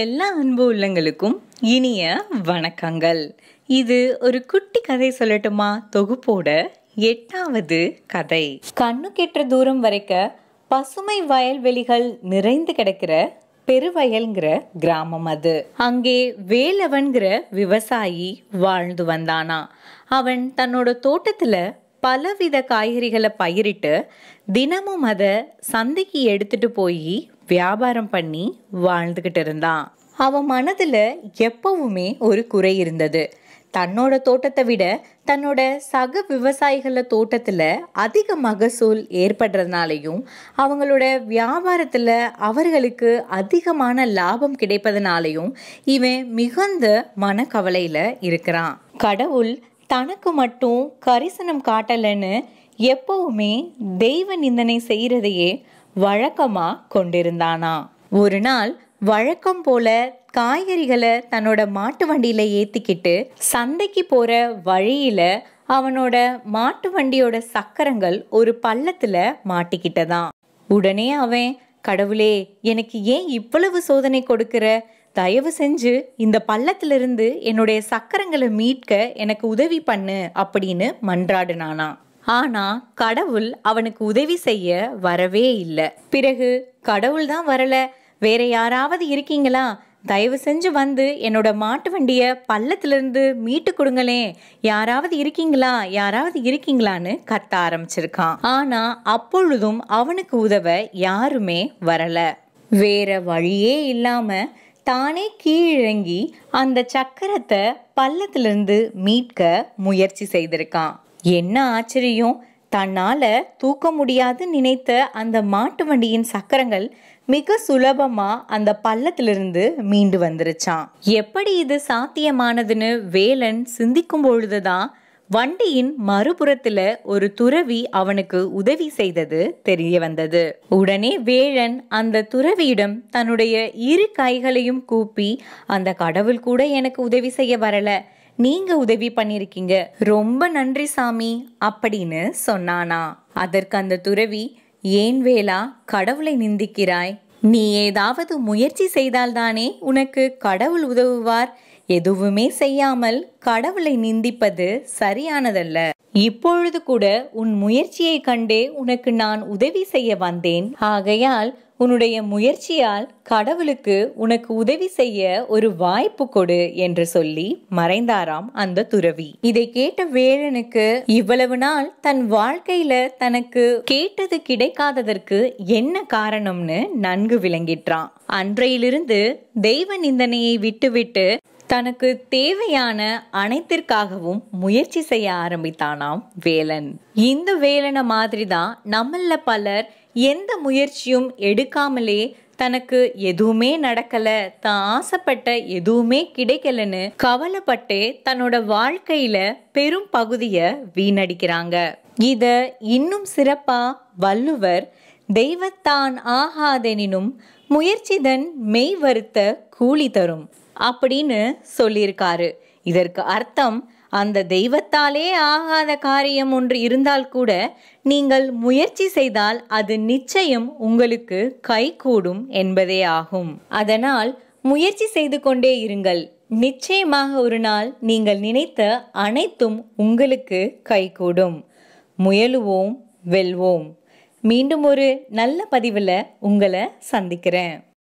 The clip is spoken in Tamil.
எல்லா அன்பு உள்ளங்களுக்கும் இனிய வணக்கங்கள் இது ஒரு குட்டி கதை சொல்லட்டுமா தொகுப்போட எட்டாவது கதை கண்ணு கெட்ட தூரம் வரைக்க பசுமை வயல்வெளிகள் நிறைந்து கிடக்கிற பெருவயல்ங்கிற கிராமம் அது அங்கே வேலவன்கிற விவசாயி வாழ்ந்து வந்தானா அவன் தன்னோட தோட்டத்துல பலவித காய்கறிகளை பயிரிட்டு தினமும் அதை சந்தைக்கு எடுத்துட்டு போய் வியாபாரம் பண்ணி வாழ்ந்துக்கிட்டு இருந்தான் அவன் மனதில் எப்பவுமே ஒரு குறை இருந்தது தன்னோட தோட்டத்தை விட தன்னோட சக விவசாயிகள தோட்டத்தில் அதிக மகசூல் ஏற்படுறதுனாலையும் அவங்களோட வியாபாரத்தில் அவர்களுக்கு அதிகமான லாபம் கிடைப்பதனாலையும் இவன் மிகுந்த மனக்கவலையில் இருக்கிறான் கடவுள் தனக்கு மட்டும் கரிசனம் காட்டலைன்னு எப்பவுமே தெய்வ நிந்தனை செய்கிறதையே வழக்கமா கொண்டிருந்தானா ஒரு நாள் வழக்கம் போல காய்கறிகளை தன்னோட மாட்டு வண்டியில ஏத்திக்கிட்டு சந்தைக்கு போற வழியில அவனோட மாட்டு வண்டியோட சக்கரங்கள் ஒரு பள்ளத்துல மாட்டிக்கிட்டதான் உடனே அவன் கடவுளே எனக்கு ஏன் இவ்வளவு சோதனை கொடுக்கிற தயவு செஞ்சு இந்த பள்ளத்திலிருந்து என்னுடைய சக்கரங்களை மீட்க எனக்கு உதவி பண்ணு அப்படின்னு மன்றாடுனானா ஆனா கடவுள் அவனுக்கு உதவி செய்ய வரவே இல்லை பிறகு கடவுள் தான் வரல வேற யாராவது இருக்கீங்களா தயவு செஞ்சு வந்து என்னோட மாட்டு வண்டியை பள்ளத்திலிருந்து மீட்டு கொடுங்களேன் யாராவது இருக்கீங்களா யாராவது இருக்கீங்களான்னு கத்த ஆரம்பிச்சிருக்கான் ஆனா அப்பொழுதும் அவனுக்கு உதவ யாருமே வரல வேற வழியே இல்லாம தானே கீழிறங்கி அந்த சக்கரத்தை பள்ளத்திலிருந்து மீட்க முயற்சி செய்திருக்கான் என்ன ஆச்சரியம் தன்னால் தூக்க முடியாது நினைத்த அந்த மாட்டு வண்டியின் சக்கரங்கள் மிக சுலபமாக அந்த பள்ளத்திலிருந்து மீண்டு வந்துருச்சான் எப்படி இது சாத்தியமானதுன்னு வேலன் சிந்திக்கும் பொழுதுதான் வண்டியின் மறுபுறத்துல ஒரு துறவி அவனுக்கு உதவி செய்தது தெரிய வந்தது உடனே வேழன் அந்த துறவியிடம் தன்னுடைய இரு கைகளையும் கூப்பி அந்த கடவுள் கூட எனக்கு உதவி செய்ய வரல நீங்க உதவி பண்ணிருக்கீங்க ரொம்ப நன்றி சாமி அப்படின்னு சொன்னானா அதற்கு அந்த துறவி ஏன் வேளா கடவுளை நிந்திக்கிறாய் நீ ஏதாவது முயற்சி செய்தால்தானே உனக்கு கடவுள் உதவுவார் எதுவுமே செய்யாமல் கடவுளை நிந்திப்பது சரியானதல்ல இப்பொழுது கூட உன் முயற்சியை கண்டே உனக்கு நான் உதவி செய்ய வந்தேன் ஆகையால் உன்னுடைய முயற்சியால் கடவுளுக்கு உனக்கு உதவி செய்ய ஒரு வாய்ப்பு கொடு என்று சொல்லி மறைந்தாராம் அந்த துறவி இதை கேட்ட வேழனுக்கு இவ்வளவு நாள் தன் வாழ்க்கையில தனக்கு கேட்டது கிடைக்காததற்கு என்ன காரணம்னு நன்கு விளங்கிட்டான் அன்றையிலிருந்து தெய்வ நிந்தனையை விட்டுவிட்டு தனக்கு தேவையான அனைத்திற்காகவும் முயற்சி செய்ய ஆரம்பித்தானாம் வேலன் இந்த வேலனை மாதிரி தான் நம்மள பலர் எந்த முயற்சியும் எடுக்காமலே தனக்கு எதுவுமே நடக்கல தான் ஆசைப்பட்ட எதுவுமே கிடைக்கலன்னு கவலைப்பட்டு தன்னோட வாழ்க்கையில பெரும் பகுதிய வீணடிக்கிறாங்க இத இன்னும் சிறப்பா வள்ளுவர் தெய்வத்தான் ஆகாதெனினும் முயற்சிதன் மெய் வருத்த கூலி தரும் அப்படின்னு சொல்லியிருக்காரு இதற்கு அர்த்தம் அந்த தெய்வத்தாலே ஆகாத காரியம் ஒன்று இருந்தால் கூட நீங்கள் முயற்சி செய்தால் அது நிச்சயம் உங்களுக்கு கூடும் என்பதே ஆகும் அதனால் முயற்சி செய்து கொண்டே இருங்கள் நிச்சயமாக ஒரு நாள் நீங்கள் நினைத்த அனைத்தும் உங்களுக்கு கைகூடும் முயலுவோம் வெல்வோம் மீண்டும் ஒரு நல்ல பதிவில் உங்களை சந்திக்கிறேன்